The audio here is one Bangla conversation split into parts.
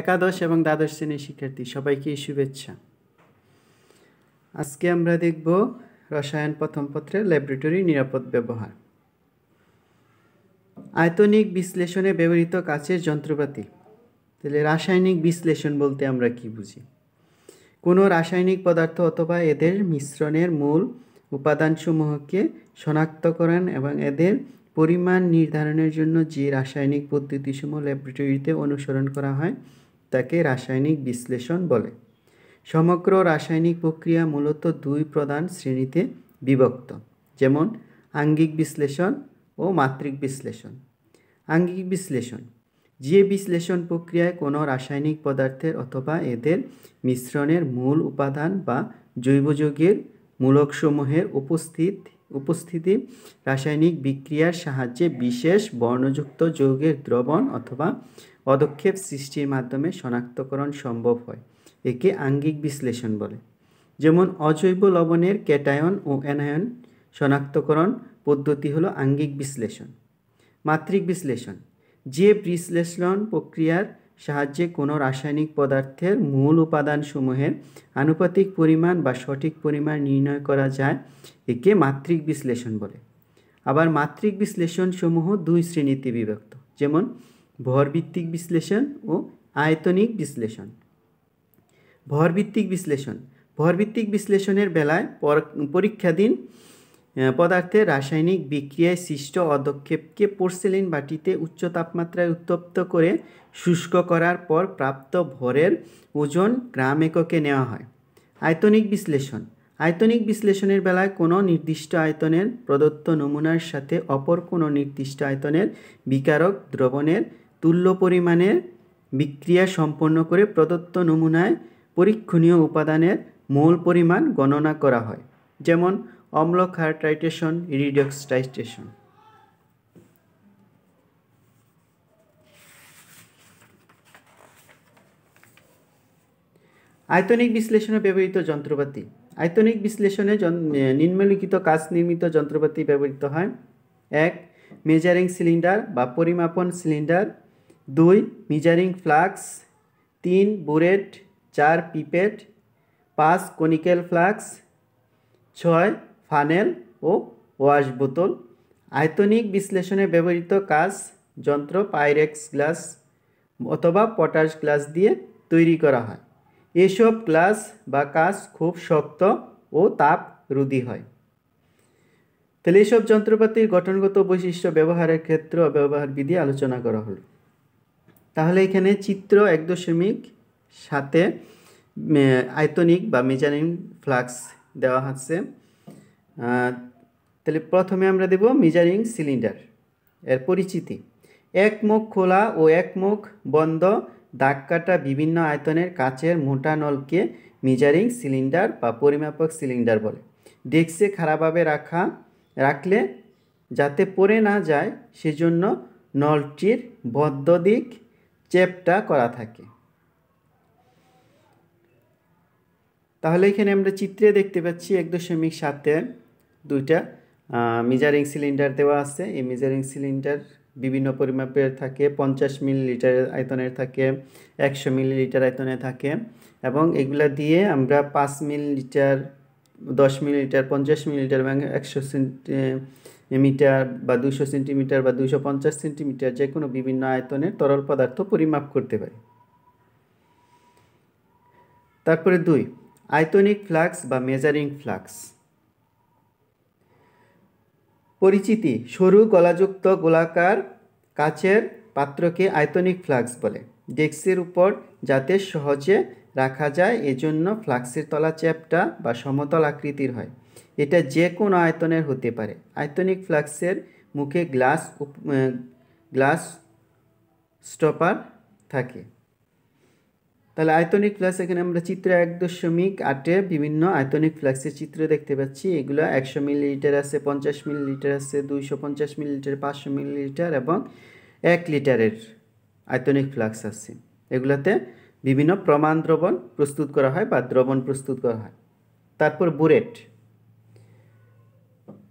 একাদশ এবং দ্বাদশ শ্রেণীর শিক্ষার্থী সবাইকে শুভেচ্ছা আজকে আমরা দেখব রসায়ন প্রথম পত্রে ল্যাবরেটরি নিরাপদ ব্যবহার আয়তনিক বিশ্লেষণে ব্যবহৃত কাছের যন্ত্রপাতি তাহলে রাসায়নিক বিশ্লেষণ বলতে আমরা কি বুঝি কোনো রাসায়নিক পদার্থ অথবা এদের মিশ্রণের মূল উপাদানসমূহকে শনাক্তকরণ এবং এদের পরিমাণ নির্ধারণের জন্য যে রাসায়নিক পদ্ধতিসমূহ ল্যাবরেটরিতে অনুসরণ করা হয় তাকে রাসায়নিক বিশ্লেষণ বলে সমগ্র রাসায়নিক প্রক্রিয়া মূলত দুই প্রধান শ্রেণীতে বিভক্ত যেমন আঙ্গিক বিশ্লেষণ ও মাত্রিক বিশ্লেষণ আঙ্গিক বিশ্লেষণ যে বিশ্লেষণ প্রক্রিয়ায় কোনো রাসায়নিক পদার্থের অথবা এদের মিশ্রণের মূল উপাদান বা জৈব যৌগের মূলকসমূহের উপস্থিত উপস্থিতি রাসায়নিক বিক্রিয়ার সাহায্যে বিশেষ বর্ণযুক্ত যৌগের দ্রবণ অথবা পদক্ষেপ সৃষ্টির মাধ্যমে শনাক্তকরণ সম্ভব হয় একে আঙ্গিক বিশ্লেষণ বলে যেমন অজৈব লবণের ক্যাটায়ন ও অ্যানায়ন শনাক্তকরণ পদ্ধতি হলো আঙ্গিক বিশ্লেষণ মাতৃক বিশ্লেষণ যে বিশ্লেষণ প্রক্রিয়ার সাহায্যে কোনো রাসায়নিক পদার্থের মূল উপাদানসমূহের আনুপাতিক পরিমাণ বা সঠিক পরিমাণ নির্ণয় করা যায় একে মাত্রিক বিশ্লেষণ বলে আবার মাত্রিক বিশ্লেষণসমূহ দুই শ্রেণীতে বিভক্ত যেমন ভরভিত্তিক বিশ্লেষণ ও আয়তনিক বিশ্লেষণ ভরভিত্তিক বিশ্লেষণ ভরভিত্তিক বিশ্লেষণের বেলায় পরীক্ষাধীন পদার্থের রাসায়নিক বিক্রিয়ায় সৃষ্ট অদক্ষেপকে পোর্সেলিন বাটিতে উচ্চ তাপমাত্রায় উত্তপ্ত করে শুষ্ক করার পর প্রাপ্ত ভরের ওজন গ্রাম এককে নেওয়া হয় আয়তনিক বিশ্লেষণ আয়তনিক বিশ্লেষণের বেলায় কোনো নির্দিষ্ট আয়তনের প্রদত্ত নমুনার সাথে অপর কোনো নির্দিষ্ট আয়তনের বিকারক দ্রবণের তুল্য পরিমাণের বিক্রিয়া সম্পন্ন করে প্রদত্ত নমুনায় পরীক্ষণীয় উপাদানের মূল পরিমাণ গণনা করা হয় যেমন অম্ল ক্ষার টাইট্রেশন রিডক্স টাইটেশন আয়তনিক বিশ্লেষণে ব্যবহৃত যন্ত্রপাতি আয়তনিক বিশ্লেষণে নিম্নলিখিত কাজ নির্মিত যন্ত্রপাতি ব্যবহৃত হয় এক মেজারিং সিলিন্ডার বা পরিমাপন সিলিন্ডার দুই মিজারিং ফ্লাক্স তিন বুরেট চার পিপেট পাঁচ কনিক্যাল ফ্লাক্স ছয় ফানেল ও ওয়াশ বোতল আয়তনিক বিশ্লেষণে ব্যবহৃত কাজ যন্ত্র পাইরেক্স গ্লাস অথবা পটাশ গ্লাস দিয়ে তৈরি করা হয় এসব গ্লাস বা কাজ খুব শক্ত ও তাপ রুদি হয় তাহলে এসব যন্ত্রপাতির গঠনগত বৈশিষ্ট্য ব্যবহারের ক্ষেত্র ব্যবহার বিধি আলোচনা করা হল তাহলে এখানে চিত্র এক দশমিক সাথে আয়তনিক বা মেজারিং ফ্লাক্স দেওয়া হচ্ছে তাহলে প্রথমে আমরা দেব মিজারিং সিলিন্ডার এর পরিচিতি এক মুখ খোলা ও এক মুখ বন্ধ দাগ কাটা বিভিন্ন আয়তনের কাচের মোটা নলকে মিজারিং সিলিন্ডার বা পরিমাপক সিলিন্ডার বলে ডেস্কে খারাপভাবে রাখা রাখলে যাতে পড়ে না যায় সেজন্য নলটির বদ্ধ দিক চেপটা করা থাকে তাহলে এখানে আমরা চিত্রে দেখতে পাচ্ছি এক দশমিক সাতের দুইটা মেজারিং সিলিন্ডার দেওয়া আছে এই মেজারিং সিলিন্ডার বিভিন্ন পরিমাপের থাকে পঞ্চাশ মিলিলিটার আয়তনের থাকে একশো মিলিলিটার আয়তনে থাকে এবং এগুলা দিয়ে আমরা পাঁচ মিলিলিটার দশ মিলিলিটার পঞ্চাশ মিলিলিটার এবং একশো মিটার বা দুশো সেন্টিমিটার বা দুশো পঞ্চাশ সেন্টিমিটার যে কোনো বিভিন্ন আয়তনের তরল পদার্থ পরিমাপ করতে পারি তারপরে দুই আয়তনিক ফ্লাক্স বা মেজারিং ফ্লাক্স পরিচিতি সরু গলাযুক্ত গোলাকার কাচের পাত্রকে আয়তনিক ফ্লাক্স বলে ডেস্কের উপর যাতে সহজে রাখা যায় এজন্য ফ্লাক্সের তলা চ্যাপটা বা সমতল আকৃতির হয় এটা যে কোনো আয়তনের হতে পারে আয়তনিক ফ্লাক্সের মুখে গ্লাস গ্লাস স্টপার থাকে তাহলে আয়তনিক ফ্ল্যাক্স এখানে আমরা চিত্র এক দশমিক আটে বিভিন্ন আয়তনিক ফ্ল্যাক্সের চিত্র দেখতে পাচ্ছি এগুলো একশো মিলিলিটার আছে পঞ্চাশ মিলিলিটার আছে দুইশো পঞ্চাশ মিলিলিটার পাঁচশো মিলিলিটার এবং এক লিটারের আয়তনিক ফ্লাক্স আছে এগুলোতে বিভিন্ন প্রমাণ দ্রবণ প্রস্তুত করা হয় বা দ্রবণ প্রস্তুত করা হয় তারপর বুরেট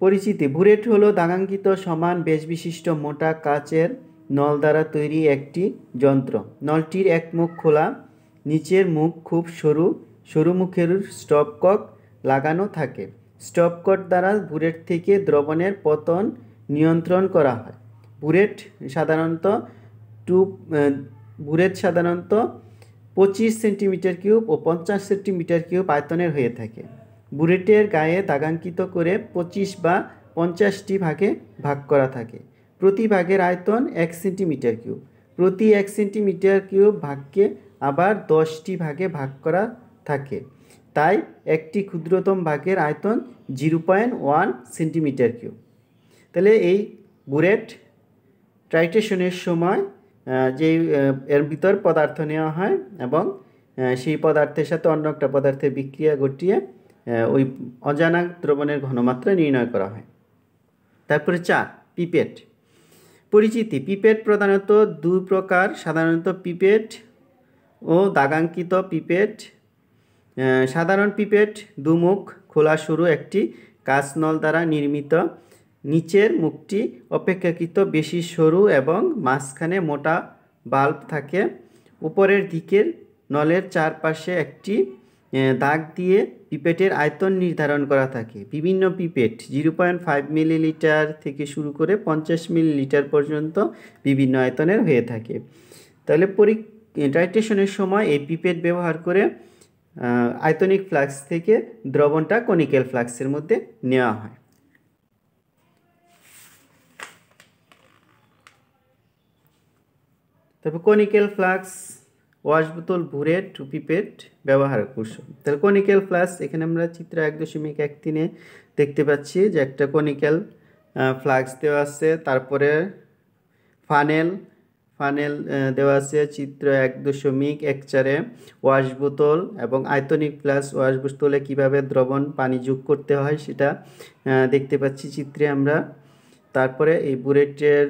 পরিচিতি বুরেট হলো দাগাঙ্কিত সমান বেশ বিশিষ্ট মোটা কাচের নল দ্বারা তৈরি একটি যন্ত্র নলটির এক মুখ খোলা নিচের মুখ খুব সরু সরু মুখের স্টপকক লাগানো থাকে স্টপকট দ্বারা বুরেট থেকে দ্রবণের পতন নিয়ন্ত্রণ করা হয় বুরেট সাধারণত টু বুরেট সাধারণত পঁচিশ সেন্টিমিটার কিউব ও পঞ্চাশ সেন্টিমিটার কিউব আয়তনের হয়ে থাকে বুরেটের গায়ে দাগাঙ্কিত করে পঁচিশ বা পঞ্চাশটি ভাগে ভাগ করা থাকে প্রতি ভাগের আয়তন এক সেন্টিমিটার কিউব প্রতি এক সেন্টিমিটার কিউব ভাগকে আবার দশটি ভাগে ভাগ করা থাকে তাই একটি ক্ষুদ্রতম ভাগের আয়তন zero point one centimetre cube তাহলে এই বুরেট ট্রাইটেশনের সময় যে এর ভিতর পদার্থ নেওয়া হয় এবং সেই পদার্থের সাথে অন্য একটা পদার্থের বিক্রিয়া ঘটিয়ে ওই অজানা দ্রবণের ঘনমাত্রা নির্ণয় করা হয় তারপরে চার পিপেট পরিচিতি পিপেট প্রধানত দু প্রকার সাধারণত পিপেট ও দাগাঙ্কিত পিপেট সাধারণ পিপেট দুমুখ খোলা শুরু একটি কাঁচনল দ্বারা নির্মিত নিচের মুখটি অপেক্ষাকৃত বেশি সরু এবং মাঝখানে মোটা বাল্ব থাকে উপরের দিকের নলের চারপাশে একটি দাগ দিয়ে পিপেটের আয়তন নির্ধারণ করা থাকে বিভিন্ন pipette zero point five millilitre থেকে শুরু করে পঞ্চাশ মিলিলিটার পর্যন্ত বিভিন্ন আয়তনের হয়ে থাকে তাহলে পরীক্ষা ডাইটেশনের সময় এই পিপেট ব্যবহার করে আয়তনিক ফ্লাক্স থেকে দ্রবণটা কনিক্যাল ফ্লাক্সের মধ্যে নেওয়া হয় তারপর কনিক্যাল ফ্লাক্স ওয়াশ বোতল ভুরে টু পিপেট ব্যবহার কৌশল তাহলে কনিক্যাল ফ্লাক্স এখানে আমরা চিত্র এক দশমিক এক তিনে দেখতে পাচ্ছি যে একটা কনিক্যাল ফ্লাক্স দেওয়া আছে তারপরে ফানেল ফানেল দেওয়া আছে চিত্র এক দশমিক এক চারে ওয়াশ বোতল এবং আয়তনিক প্লাস ওয়াশ বোতলে কীভাবে দ্রবণ পানি যোগ করতে হয় সেটা দেখতে পাচ্ছি চিত্রে আমরা তারপরে এই বুলেটের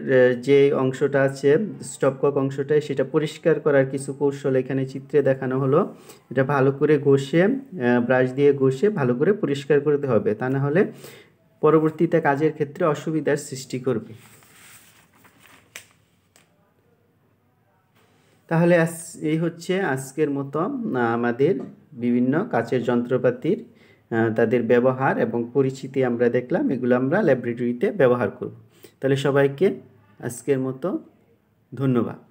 যে অংশটা আছে স্টপকক অংশটা সেটা পরিষ্কার করার কিছু কৌশল এখানে চিত্রে দেখানো হলো এটা ভালো করে ঘষে ব্রাশ দিয়ে ঘষে ভালো করে পরিষ্কার করতে হবে তা না হলে পরবর্তীতে কাজের ক্ষেত্রে অসুবিধার সৃষ্টি করবে তাহলে এই হচ্ছে আজকের মতো আমাদের বিভিন্ন কাচের যন্ত্রপাতির তাদের ব্যবহার এবং পরিচিতি আমরা দেখলাম এগুলো আমরা ল্যাবরেটরিতে ব্যবহার করব তাহলে সবাইকে আজকের মতো ধন্যবাদ